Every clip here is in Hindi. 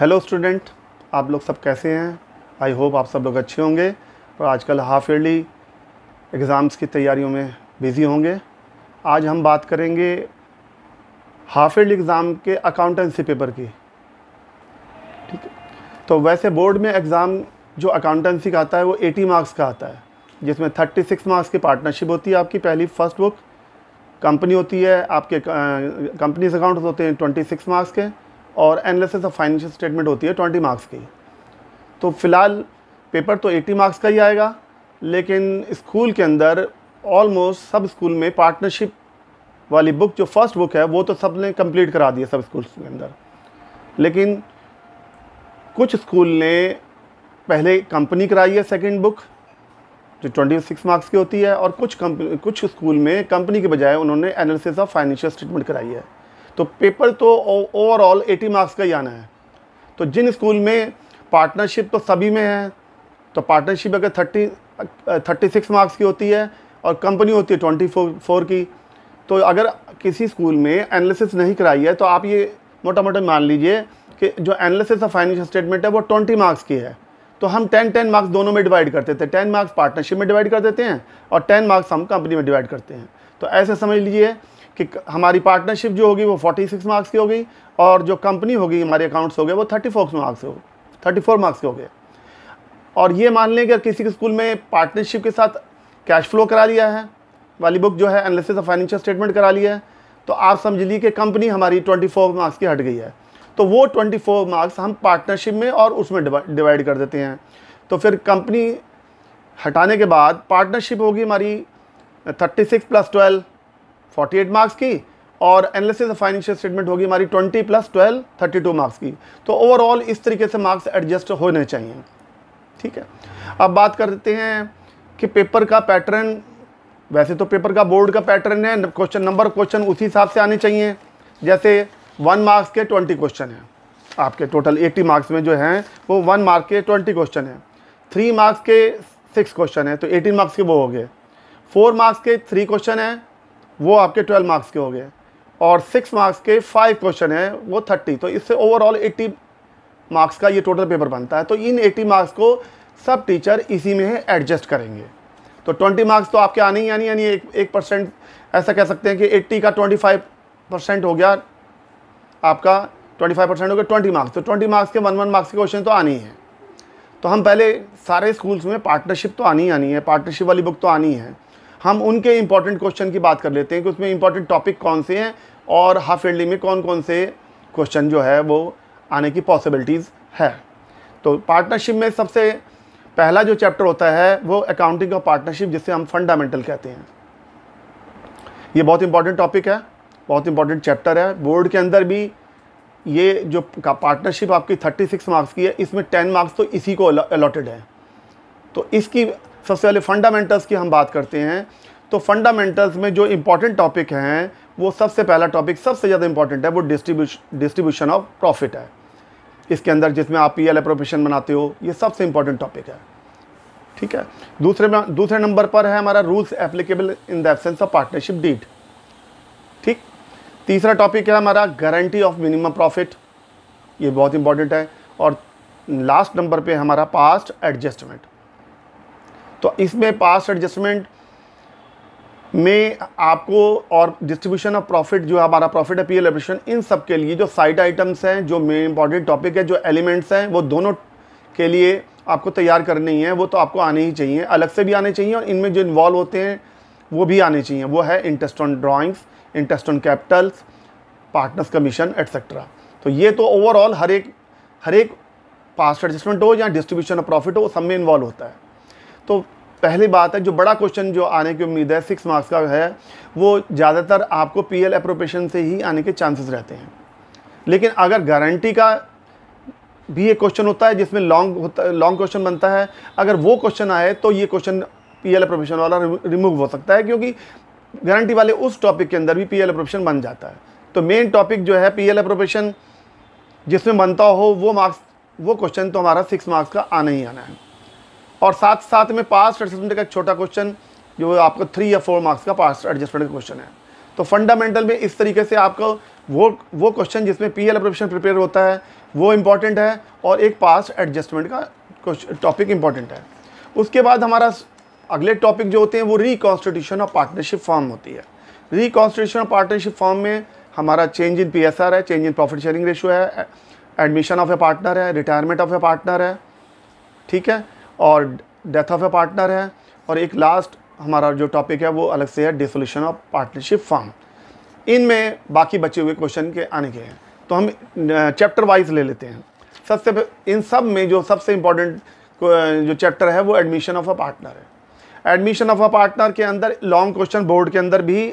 हेलो स्टूडेंट आप लोग सब कैसे हैं आई होप आप सब लोग अच्छे होंगे और आजकल हाफ ईयरली एग्ज़ाम्स की तैयारियों में बिज़ी होंगे आज हम बात करेंगे हाफ ईयरली एग्ज़ाम के अकाउंटेंसी पेपर की ठीक है तो वैसे बोर्ड में एग्ज़ाम जो अकाउंटेंसी का आता है वो 80 मार्क्स का आता है जिसमें 36 मार्क्स की पार्टनरशिप होती है आपकी पहली फ़र्स्ट बुक कंपनी होती है आपके कंपनीज अकाउंट्स होते हैं 26 मार्क्स के और एनालिसिस ऑफ फाइनेंशियल स्टेटमेंट होती है ट्वेंटी मार्क्स की तो फ़िलहाल पेपर तो एटी मार्क्स का ही आएगा लेकिन स्कूल के अंदर ऑलमोस्ट सब स्कूल में पार्टनरशिप वाली बुक जो फर्स्ट बुक है वो तो सब ने कम्प्लीट करा दी है सब स्कूल्स के अंदर लेकिन कुछ स्कूल ने पहले कंपनी कराई है सेकंड बुक जो 26 मार्क्स की होती है और कुछ कंपनी कुछ स्कूल में कंपनी के बजाय उन्होंने एनालिसिस ऑफ फाइनेंशियल स्टेटमेंट कराई है तो पेपर तो ओवरऑल 80 मार्क्स का ही आना है तो जिन स्कूल में पार्टनरशिप तो सभी में है तो पार्टनरशिप अगर थर्टी थर्टी सिक्स मार्क्स की होती है और कंपनी होती है ट्वेंटी फोर की तो अगर किसी स्कूल में एनालिसिस नहीं कराई है तो आप ये मोटा मोटा मान लीजिए कि जो एनालिसिस ऑफ फाइनेंशियल स्टेटमेंट है वो ट्वेंटी मार्क्स की है तो हम टेन टेन मार्क्स दोनों में डिवाइड करते थे टेन मार्क्स पार्टनरशिप में डिवाइड कर देते हैं और टेन मार्क्स हम कंपनी में डिवाइड करते हैं तो ऐसे समझ लीजिए कि हमारी पार्टनरशिप जो होगी वो 46 मार्क्स की होगी और जो कंपनी होगी हमारे अकाउंट्स हो गए वो 34 मार्क्स हो 34 मार्क्स के हो गए और ये मान लें कि किसी के स्कूल में पार्टनरशिप के साथ कैश फ्लो करा लिया है वाली बुक जो है एनालिसिस ऑफ फाइनेंशियल स्टेटमेंट करा लिया है तो आप समझ लीजिए कि कंपनी हमारी फोर मार्क्स की हट गई है तो वो फोर मार्क्स हम पार्टनरशिप में और उसमें डिवाइड कर देते हैं तो फिर कंपनी हटाने के बाद पार्टनरशिप होगी हमारी thirty six plus twelve 48 marks की और एनालिसिस फाइनेंशियल स्टेटमेंट होगी हमारी 20 प्लस 12 32 मार्क्स की तो ओवरऑल इस तरीके से मार्क्स एडजस्ट होने चाहिए ठीक है अब बात करते हैं कि पेपर का पैटर्न वैसे तो पेपर का बोर्ड का पैटर्न है क्वेश्चन नंबर क्वेश्चन उसी हिसाब से आने चाहिए जैसे वन मार्क्स के ट्वेंटी क्वेश्चन हैं आपके टोटल एट्टी मार्क्स में जो हैं वो वन मार्क के ट्वेंटी क्वेश्चन हैं थ्री मार्क्स के सिक्स क्वेश्चन हैं तो एटीन मार्क्स के वो हो गए फोर मार्क्स के थ्री क्वेश्चन हैं वो आपके 12 मार्क्स के हो गए और 6 मार्क्स के फाइव क्वेश्चन हैं वो 30 तो इससे ओवरऑल 80 मार्क्स का ये टोटल पेपर बनता है तो इन 80 मार्क्स को सब टीचर इसी में एडजस्ट करेंगे तो 20 मार्क्स तो आपके आने ही आने यानी एक एक परसेंट ऐसा कह सकते हैं कि 80 का 25 परसेंट हो गया आपका 25 परसेंट हो गया ट्वेंटी मार्क्स तो ट्वेंटी मार्क्स के वन वन मार्क्स के क्वेश्चन तो आने ही हैं तो हम पहले सारे स्कूल्स में पार्टनरशिप तो, तो आनी ही आनी है पार्टनरशिप वाली बुक तो आनी है हम उनके इंपॉर्टेंट क्वेश्चन की बात कर लेते हैं कि उसमें इंपॉर्टेंट टॉपिक कौन से हैं और हाफ एंडली में कौन कौन से क्वेश्चन जो है वो आने की पॉसिबिलिटीज़ है तो पार्टनरशिप में सबसे पहला जो चैप्टर होता है वो अकाउंटिंग ऑफ पार्टनरशिप जिसे हम फंडामेंटल कहते हैं ये बहुत इंपॉर्टेंट टॉपिक है बहुत इंपॉर्टेंट चैप्टर है बोर्ड के अंदर भी ये जो पार्टनरशिप आपकी 36 मार्क्स की है इसमें 10 मार्क्स तो इसी को अलॉटेड है तो इसकी सबसे पहले फंडामेंटल्स की हम बात करते हैं तो फंडामेंटल्स में जो इम्पोर्टेंट टॉपिक हैं वो सबसे पहला टॉपिक सबसे ज़्यादा इंपॉर्टेंट है वो डिस्ट्रीब्यूशन डिस्ट्रीब्यूशन ऑफ प्रॉफिट है इसके अंदर जिसमें आप पी एल बनाते हो ये सबसे इंपॉर्टेंट टॉपिक है ठीक है दूसरे दूसरे नंबर पर है हमारा rules applicable in the absence of partnership deed ठीक तीसरा टॉपिक है हमारा गारंटी ऑफ मिनिमम प्रॉफिट ये बहुत इंपॉर्टेंट है और लास्ट नंबर पे हमारा पास्ट एडजस्टमेंट तो इसमें पास एडजस्टमेंट में आपको और डिस्ट्रीब्यूशन ऑफ प्रॉफिट जो हमारा प्रॉफिट है पी एल इन सब के लिए जो साइड आइटम्स हैं जो मेन इंपॉर्टेंट टॉपिक है जो एलिमेंट्स हैं वो दोनों के लिए आपको तैयार करनी है वो तो आपको आने ही चाहिए अलग से भी आने चाहिए और इनमें जो इन्वॉल्व होते हैं वो भी आने चाहिए वो है interest on drawings interest on capitals partners commission etcetera तो ये तो ओवरऑल हर एक हर एक पास्ट एडजस्टमेंट हो या डिस्ट्रीब्यूशन ऑफ प्रॉफिट हो सब में इन्वॉल्व होता है तो पहली बात है जो बड़ा क्वेश्चन जो आने की उम्मीद है सिक्स मार्क्स का है वो ज़्यादातर आपको पी एल से ही आने के चांसेस रहते हैं लेकिन अगर गारंटी का भी एक क्वेश्चन होता है जिसमें लॉन्ग होता लॉन्ग क्वेश्चन बनता है अगर वो क्वेश्चन आए तो ये क्वेश्चन पी एल वाला रिमूव हो सकता है क्योंकि गारंटी वाले उस टॉपिक के अंदर भी पी एल बन जाता है तो मेन टॉपिक जो है पी एल जिसमें बनता हो वो मार्क्स वो क्वेश्चन तो हमारा सिक्स मार्क्स का आना ही आना है और साथ साथ में पास्ट एडजस्टमेंट का एक छोटा क्वेश्चन जो आपका थ्री या फोर मार्क्स का पास्ट एडजस्टमेंट का क्वेश्चन है तो फंडामेंटल में इस तरीके से आपका वो वो क्वेश्चन जिसमें पी एल प्रिपेयर होता है वो इम्पॉर्टेंट है और एक पास्ट एडजस्टमेंट का टॉपिक इम्पॉर्टेंट है उसके बाद हमारा अगले टॉपिक जो होते हैं वो रिकॉन्स्टिट्यूशन ऑफ पार्टनरशिप फॉर्म होती है रिकॉन्स्टिट्यूशन ऑफ पार्टनरशिप फॉर्म में हमारा चेंज इन पीएसआर है change in profit sharing ratio है एडमिशन ऑफ ए पार्टनर है रिटायरमेंट ऑफ ए पार्टनर है ठीक है और डेथ ऑफ ए पार्टनर है और एक लास्ट हमारा जो टॉपिक है वो अलग से है डिसोल्यूशन ऑफ पार्टनरशिप फॉर्म इनमें बाकी बचे हुए क्वेश्चन के आने के हैं तो हम चैप्टर वाइज ले लेते हैं सबसे इन सब में जो सबसे इम्पॉर्टेंट जो चैप्टर है वो एडमिशन ऑफ अ पार्टनर है एडमिशन ऑफ अ पार्टनर के अंदर लॉन्ग क्वेश्चन बोर्ड के अंदर भी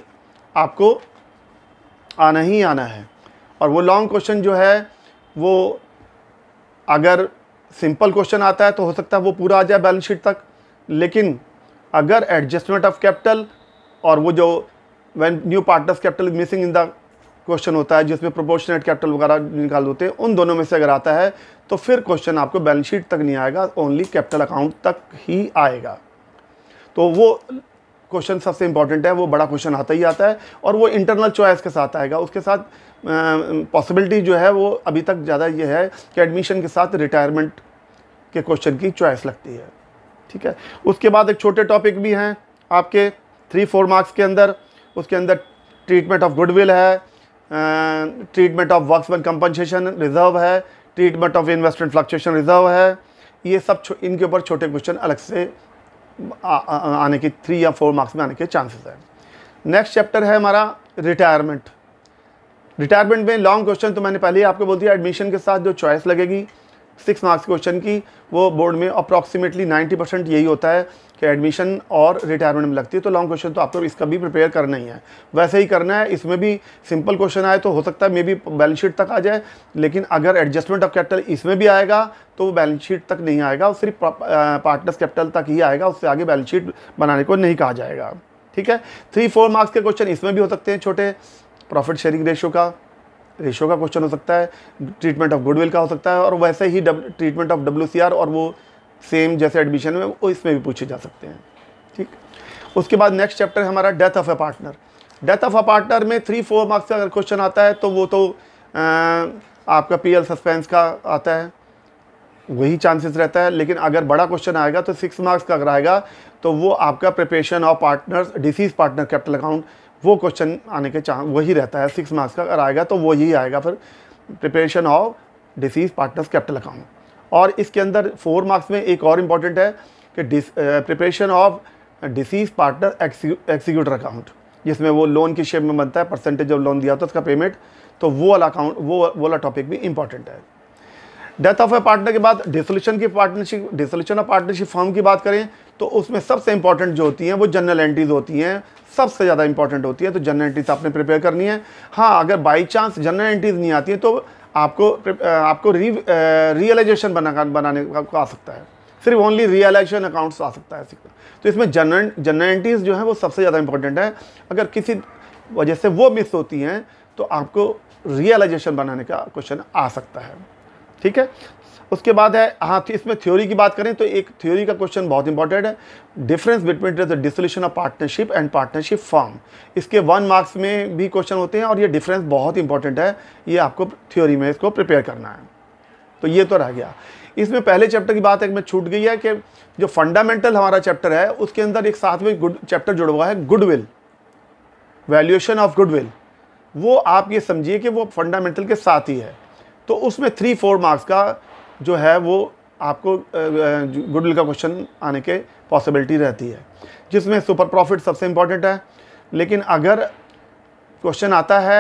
आपको आना ही आना है और वो लॉन्ग क्वेश्चन जो है वो अगर सिंपल क्वेश्चन आता है तो हो सकता है वो पूरा आ जाए बैलेंस शीट तक लेकिन अगर एडजस्टमेंट ऑफ कैपिटल और वो जो when new partner's capital is missing in the question होता है जिसमें प्रोपोर्शनेट कैपिटल वगैरह निकाल देते हैं उन दोनों में से अगर आता है तो फिर क्वेश्चन आपको बैलेंस शीट तक नहीं आएगा ओनली कैपिटल अकाउंट तक ही आएगा तो वो क्वेश्चन सबसे इंपॉर्टेंट है वो बड़ा क्वेश्चन आता ही आता है और वो इंटरनल चॉइस के साथ आएगा उसके साथ पॉसिबिलिटी जो है वो अभी तक ज़्यादा ये है कि एडमिशन के साथ रिटायरमेंट के क्वेश्चन की चॉइस लगती है ठीक है उसके बाद एक छोटे टॉपिक भी हैं आपके थ्री फोर मार्क्स के अंदर उसके अंदर ट्रीटमेंट ऑफ गुडविल है treatment of one compensation reserve है treatment of investment fluctuation reserve है ये सब इनके ऊपर छोटे क्वेश्चन अलग से आ, आ, आने के थ्री या फोर मार्क्स में आने के चांसेस हैं नेक्स्ट चैप्टर है हमारा रिटायरमेंट रिटायरमेंट में लॉन्ग क्वेश्चन तो मैंने पहले ही आपको बोल दिया एडमिशन के साथ जो चॉइस लगेगी सिक्स मार्क्स क्वेश्चन की वो बोर्ड में अप्रॉक्सीमेटली 90 परसेंट यही होता है कि एडमिशन और रिटायरमेंट में लगती है तो लॉन्ग क्वेश्चन तो आपको तो इसका भी प्रिपेयर करना ही है वैसे ही करना है इसमें भी सिंपल क्वेश्चन आए तो हो सकता है मे बी बैलेंस शीट तक आ जाए लेकिन अगर एडजस्टमेंट ऑफ कैपिटल इसमें भी आएगा तो वो बैलेंस शीट तक नहीं आएगा सिर्फ पार्टनर्स कैपिटल तक ही आएगा उससे आगे बैलेंस शीट बनाने को नहीं कहा जाएगा ठीक है थ्री फोर मार्क्स के क्वेश्चन इसमें भी हो सकते हैं छोटे प्रॉफिट शेयरिंग रेशो का रेशो का क्वेश्चन हो सकता है ट्रीटमेंट ऑफ गुडविल का हो सकता है और वैसे ही ट्रीटमेंट ऑफ डब्ल्यू और वो सेम जैसे एडमिशन में वो इसमें भी पूछे जा सकते हैं ठीक उसके बाद नेक्स्ट चैप्टर है हमारा death of a partner death of a partner में थ्री फोर मार्क्स का अगर क्वेश्चन आता है तो वो तो आ, आपका पीएल सस्पेंस का आता है वही चांसेस रहता है लेकिन अगर बड़ा क्वेश्चन आएगा तो सिक्स मार्क्स का अगर आएगा तो वो आपका preparation of partners deceased partner capital account वो क्वेश्चन आने के चांस वही रहता है सिक्स मार्क्स का अगर आएगा तो वही आएगा फिर preparation of deceased partners capital account और इसके अंदर फोर मार्क्स में एक और इम्पॉर्टेंट है कि preparation of deceased partner executor account जिसमें वो लोन की शेप में बनता है परसेंटेज ऑफ लोन दिया तो उसका पेमेंट तो वो वाला अकाउंट वो वाला टॉपिक भी इंपॉर्टेंट है डेथ ऑफ ए पार्टनर के बाद डिसोल्यूशन की partnership dissolution of partnership form की बात करें तो उसमें सबसे इंपॉर्टेंट जो होती हैं वो जनरल एंट्रीज होती हैं सबसे ज़्यादा इंपॉर्टेंट होती है तो जनरल एंट्रीज आपने प्रिपेयर करनी है हाँ अगर बाई चांस जनरल एंट्रीज नहीं आती हैं तो आपको आपको री रियलाइजेशन बना बनाने का आ सकता है सिर्फ ओनली रियलाइजेशन अकाउंट्स आ सकता है तो इसमें जनरल जनरल एंट्रीज जो है वो सबसे ज़्यादा इंपॉर्टेंट है अगर किसी वजह से वो मिस होती हैं तो आपको रियलाइजेशन बनाने का क्वेश्चन आ सकता है ठीक है उसके बाद है हाँ तो इसमें थ्योरी की बात करें तो एक थ्योरी का क्वेश्चन बहुत इंपॉर्टेंट है difference between the dissolution of partnership and partnership form इसके वन मार्क्स में भी क्वेश्चन होते हैं और ये डिफरेंस बहुत इंपॉर्टेंट है ये आपको थ्योरी में इसको प्रिपेयर करना है तो ये तो रह गया इसमें पहले चैप्टर की बात एक में छूट गई है कि जो फंडामेंटल हमारा चैप्टर है उसके अंदर एक साथ में गुड चैप्टर जुड़ हुआ है गुडविल वैल्यूएशन ऑफ गुडविल वो आप ये समझिए कि वो फंडामेंटल के साथ ही है तो उसमें थ्री फोर मार्क्स का जो है वो आपको गुडविल का क्वेश्चन आने के पॉसिबिलिटी रहती है जिसमें सुपर प्रॉफिट सबसे इम्पॉर्टेंट है लेकिन अगर क्वेश्चन आता है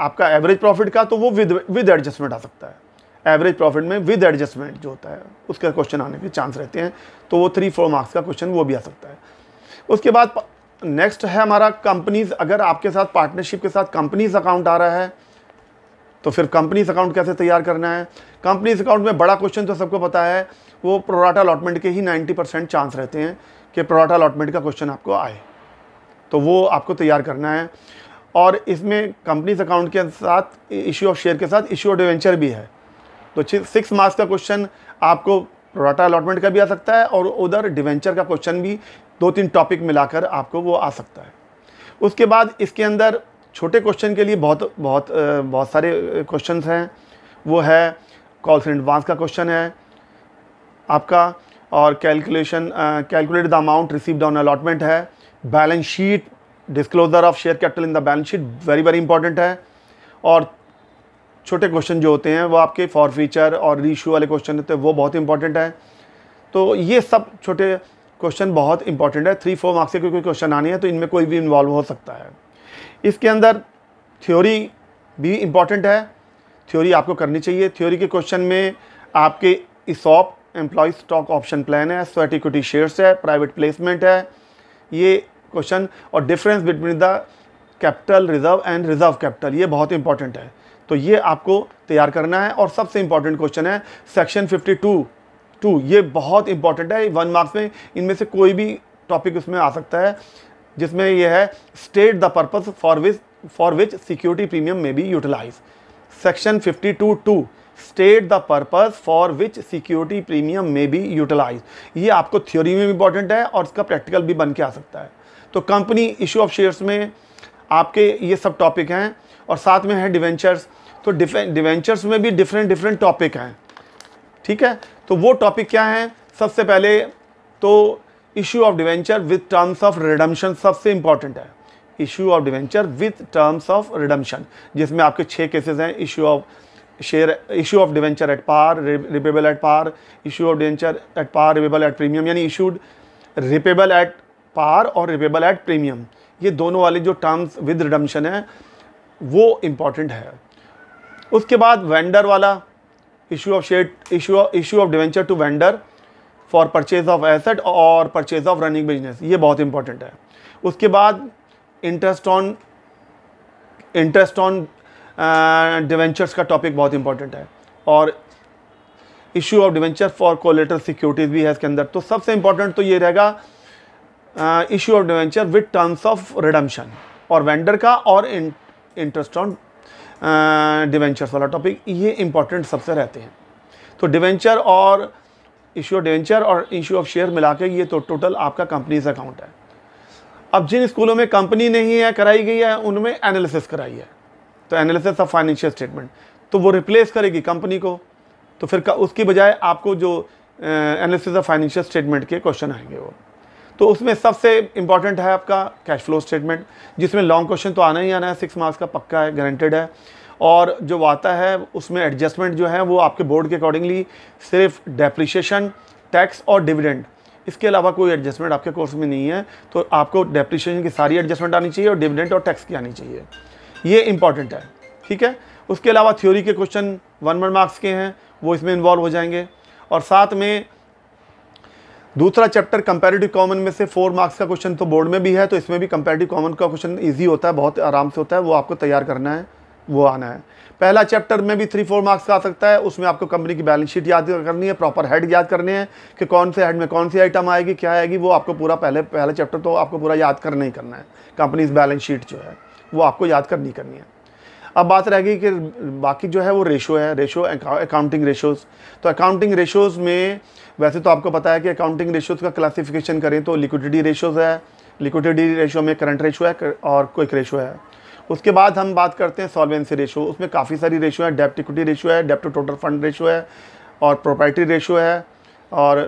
आपका एवरेज प्रॉफिट का तो वो विद विद एडजस्टमेंट आ सकता है एवरेज प्रॉफिट में विद एडजस्टमेंट जो होता है उसका क्वेश्चन आने के चांस रहते हैं तो वो थ्री फोर मार्क्स का क्वेश्चन वो भी आ सकता है उसके बाद नेक्स्ट है हमारा कंपनीज अगर आपके साथ पार्टनरशिप के साथ कंपनीज अकाउंट आ रहा है तो फिर कंपनीज अकाउंट कैसे तैयार करना है कंपनीज अकाउंट में बड़ा क्वेश्चन तो सबको पता है वो प्रोराटा अलॉटमेंट के ही 90 परसेंट चांस रहते हैं कि प्रोराटा अलॉटमेंट का क्वेश्चन आपको आए तो वो आपको तैयार करना है और इसमें कंपनीज अकाउंट के साथ इश्यू ऑफ शेयर के साथ इशू ऑफ डिवेंचर भी है तो सिक्स मार्क्स का क्वेश्चन आपको प्रोराटा अलॉटमेंट का भी आ सकता है और उधर डिवेंचर का क्वेश्चन भी दो तीन टॉपिक मिलाकर आपको वो आ सकता है उसके बाद इसके अंदर छोटे क्वेश्चन के लिए बहुत बहुत बहुत सारे क्वेश्चंस हैं वो है कॉल्स इन एडवांस का क्वेश्चन है आपका और calculation calculate the amount received on allotment है balance sheet disclosure of share capital in the balance sheet very very important है और छोटे क्वेश्चन जो होते हैं वो आपके फॉर फीचर और रीशू वाले क्वेश्चन होते हैं वो बहुत इंपॉर्टेंट है तो ये सब छोटे क्वेश्चन बहुत इंपॉर्टेंट है थ्री फोर मार्क्स के कोई क्वेश्चन आने हैं तो इनमें कोई भी इन्वॉल्व हो सकता है इसके अंदर थ्योरी भी इम्पॉर्टेंट है थ्योरी आपको करनी चाहिए थ्योरी के क्वेश्चन में आपके ESOP employee stock option plan है स्वेट इक्विटी शेयर्स है प्राइवेट प्लेसमेंट है ये क्वेश्चन और difference between the capital reserve and reserve capital ये बहुत इंपॉर्टेंट है तो ये आपको तैयार करना है और सबसे इंपॉर्टेंट क्वेश्चन है सेक्शन 52 टू ये बहुत इंपॉर्टेंट है वन मार्क्स में इनमें से कोई भी टॉपिक उसमें आ सकता है जिसमें यह है state the purpose for which for which security premium may be utilise section 52 to state the purpose for which security premium may be utilise ये आपको थ्योरी में इंपॉर्टेंट है और इसका प्रैक्टिकल भी बन के आ सकता है तो कंपनी इशू ऑफ शेयर्स में आपके ये सब टॉपिक हैं और साथ में हैं डिवेंचर्स तो डिवेंचर्स में भी डिफरेंट डिफरेंट टॉपिक हैं ठीक है तो वो टॉपिक क्या हैं सबसे पहले तो issue of debenture with terms of redemption सबसे इंपॉर्टेंट है issue of debenture with terms of redemption जिसमें आपके छः केसेस हैं issue of share issue of debenture at par repayable at par issue of debenture at par repayable at premium यानी इशूड रिपेबल एट पार और रिपेबल एट प्रीमियम ये दोनों वाले जो टर्म्स विद रिडम्शन है वो इम्पॉर्टेंट है उसके बाद वेंडर वाला issue of share issue issue of debenture to vendor for purchase of asset और परचेज ऑफ रनिंग बिजनेस ये बहुत इंपॉर्टेंट है उसके बाद interest on interest on debentures का टॉपिक बहुत इंपॉर्टेंट है और issue of debenture for collateral securities भी है इसके अंदर तो सबसे इंपॉर्टेंट तो ये रहेगा issue of debenture with terms of redemption और वेंडर का और इंटरेस्ट ऑन डिवेंचर्स वाला टॉपिक ये इंपॉर्टेंट सबसे रहते हैं तो डिवेंचर और इशू ऑफ डेंचर और इशू ऑफ शेयर मिला के ये तो टोटल आपका कंपनीज अकाउंट है अब जिन स्कूलों में कंपनी नहीं है कराई गई है उनमें एनालिसिस कराई है तो एनालिसिस ऑफ फाइनेंशियल स्टेटमेंट तो वो रिप्लेस करेगी कंपनी को तो फिर उसकी बजाय आपको जो एनालिसिस ऑफ फाइनेंशियल स्टेटमेंट के क्वेश्चन आएंगे वो तो उसमें सबसे इंपॉर्टेंट है आपका कैश फ्लो स्टेटमेंट जिसमें लॉन्ग क्वेश्चन तो आना ही आना है सिक्स मार्क्स का पक्का है गारंटेड है और जो आता है उसमें एडजस्टमेंट जो है वो आपके बोर्ड के अकॉर्डिंगली सिर्फ डेप्रिशिएशन टैक्स और डिविडेंड इसके अलावा कोई एडजस्टमेंट आपके कोर्स में नहीं है तो आपको डेप्रिशिएशन की सारी एडजस्टमेंट आनी चाहिए और डिविडेंट और टैक्स की आनी चाहिए ये इंपॉर्टेंट है ठीक है उसके अलावा थ्योरी के क्वेश्चन वन वन मार्क्स के हैं वो इसमें इन्वॉल्व हो जाएंगे और साथ में दूसरा चैप्टर कंपेरेटिव कॉमन में से फोर मार्क्स का क्वेश्चन तो बोर्ड में भी है तो इसमें भी कंपेरेटिव कॉमन का क्वेश्चन ईजी होता है बहुत आराम से होता है वो आपको तैयार करना है वो आना है पहला चैप्टर में भी थ्री फोर मार्क्स का आ सकता है उसमें आपको कंपनी की बैलेंस शीट याद करनी है प्रॉपर हेड याद करने हैं कि कौन से हेड में कौन सी आइटम आएगी क्या आएगी वो आपको पूरा पहले पहला चैप्टर तो आपको पूरा याद करना ही करना है कंपनीज बैलेंस शीट जो है वो आपको याद करनी करनी है अब बात रहेगी कि बाकी जो है वो रेशो है रेशो अकाउंटिंग रेशोज़ तो अकाउंटिंग रेशोज़ में वैसे तो आपको पता है कि अकाउंटिंग रेशोज़ का क्लासिफिकेशन करें तो लिक्विडिटी रेशोज़ है लिक्विडिटी रेशो में करंट रेशो है और क्विक रेशो है उसके बाद हम बात करते हैं सॉल्वेंसी रेशो उसमें काफ़ी सारी रेशो है डेप्ट इक्विटी रेशो है डेप्ट टू टोटल फंड रेशो है और प्रॉपर्टी रेशो है और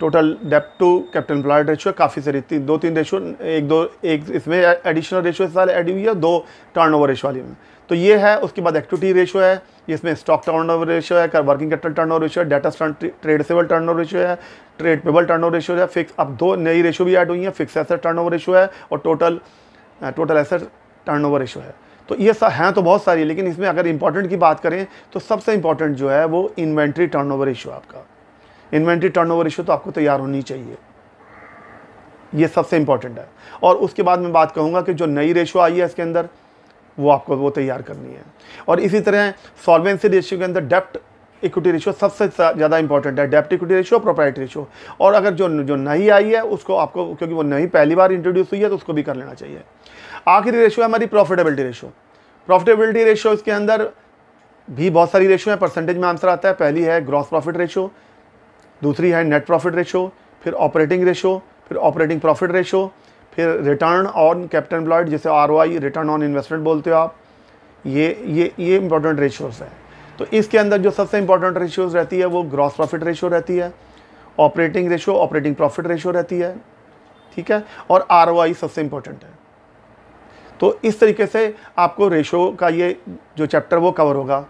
टोटल डेप्ट टू कैपिटल एम्प्लॉयड रेशो है काफ़ी सारी तीन दो तीन रेशो एक दो एक इसमें एडिशनल रेशो इस साल एड हुई है दो ओवर रेशो वाली में तो ये है उसके बाद एक्टिविटी रेशो है इसमें स्टॉक टर्न ओवर रेशो है कर working capital turnover ratio है डाटा सेवल टर्न ओवर रेशो है trade payable turnover ratio है फिक्स अब दो नई रेशो भी ऐड हुई है fix asset turnover ratio है और total total asset turnover issue है तो ये e सब हैं तो बहुत सारी लेकिन इसमें अगर इंपॉर्टेंट की बात करें तो सबसे इंपॉर्टेंट जो है वो इन्वेंट्री टर्नओवर इशू आपका इन्वेंट्री टर्नओवर इशू तो आपको तैयार होनी चाहिए ये सबसे इंपॉर्टेंट है और उसके बाद मैं बात कहूँगा कि जो नई रेशो आई है इसके अंदर वो आपको वो तैयार करनी है और इसी तरह सॉल्वेंसी रेशियो के अंदर डेप्ट इक्विटी रेशियो सबसे ज़्यादा इंपॉर्टेंट है डेप्ट इक्विटी रेशियो प्रोपर्टी रेशियो और अगर जो जो नई आई है उसको आपको क्योंकि वो नई पहली बार इंट्रोड्यूस हुई है तो उसको भी कर लेना चाहिए आखिरी रेशो है हमारी प्रॉफिटेबिलिटी रेशो प्रॉफिटेबिलिटी रेशो इसके अंदर भी बहुत सारी रेशो है परसेंटेज में आंसर आता है पहली है ग्रॉस प्रॉफिट रेशो दूसरी है नेट प्रॉफिट रेशो फिर ऑपरेटिंग रेशो फिर ऑपरेटिंग प्रॉफिट रेशो फिर रिटर्न ऑन कैपिटल एम्प्लॉयड जिसे आर रिटर्न ऑन इन्वेस्टमेंट बोलते हो आप ये ये ये इंपॉर्टेंट रेशोज हैं तो इसके अंदर जो सबसे इंपॉर्टेंट रेशियोज़ रहती है वो ग्रॉस प्रॉफिट रेशो रहती है operating ratio operating profit ratio रहती है ठीक है और आर सबसे इंपॉर्टेंट है तो इस तरीके से आपको रेशो का ये जो चैप्टर वो कवर होगा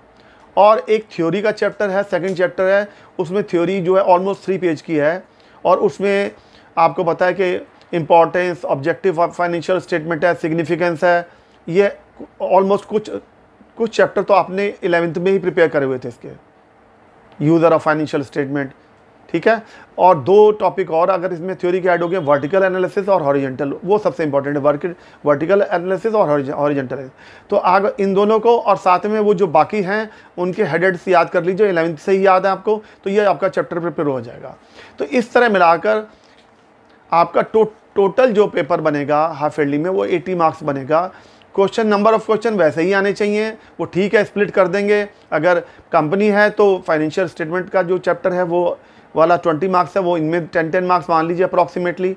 और एक थ्योरी का चैप्टर है सेकंड चैप्टर है उसमें थ्योरी जो है ऑलमोस्ट थ्री पेज की है और उसमें आपको पता है कि importance objective of financial statement है सिग्निफिकेंस है ये ऑलमोस्ट कुछ कुछ चैप्टर तो आपने इलेवेंथ में ही प्रिपेयर करे हुए थे इसके यूज़र ऑफ फाइनेंशियल स्टेटमेंट ठीक है और दो टॉपिक और अगर इसमें थ्योरी के ऐड हो गए वर्टिकल एनालिसिस और हॉरिजेंटल वो सबसे इंपॉर्टेंट है वर्टिकल एनालिसिस और हॉरिजेंटल तो आग इन दोनों को और साथ में वो जो बाकी हैं उनके हेडेड्स याद कर लीजिए इलेवंथ से ही याद है आपको तो ये आपका चैप्टर प्रिपेयर हो जाएगा तो इस तरह मिलाकर आपका टो, टोटल जो पेपर बनेगा हाफ एडली में वो एटी मार्क्स बनेगा क्वेश्चन नंबर ऑफ क्वेश्चन वैसे ही आने चाहिए वो ठीक है स्प्लिट कर देंगे अगर कंपनी है तो फाइनेंशियल स्टेटमेंट का जो चैप्टर है वो वाला ट्वेंटी मार्क्स है वो इनमें टेन टेन मार्क्स मान लीजिए अप्रॉक्सीमेटली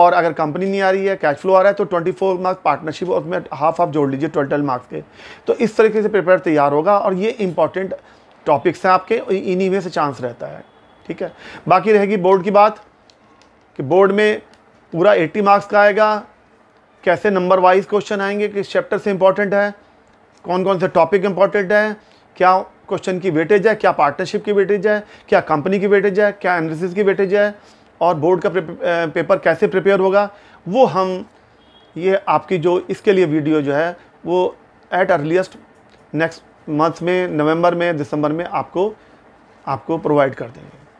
और अगर कंपनी नहीं आ रही है कैश फ्लो आ रहा है तो 24 मार्क्स पार्टनरशिप और उसमें हाफ हाफ जोड़ लीजिए ट्वेल्व मार्क्स के तो इस तरीके से प्रिपेयर तैयार होगा और ये इंपॉर्टेंट टॉपिक्स हैं आपके इन्हीं में से चांस रहता है ठीक है बाकी रहेगी बोर्ड की बात कि बोर्ड में पूरा 80 मार्क्स का आएगा कैसे नंबर वाइज क्वेश्चन आएंगे किस चैप्टर से इंपॉर्टेंट है कौन कौन से टॉपिक इंपॉर्टेंट है क्या क्वेश्चन की वेटेज है क्या पार्टनरशिप की वेटेज है क्या कंपनी की वेटेज है क्या एनालिसिस की वेटेज है और बोर्ड का पेपर कैसे प्रिपेयर होगा वो हम ये आपकी जो इसके लिए वीडियो जो है वो एट अर्लीस्ट नेक्स्ट मंथ में नवंबर में दिसंबर में आपको आपको प्रोवाइड कर देंगे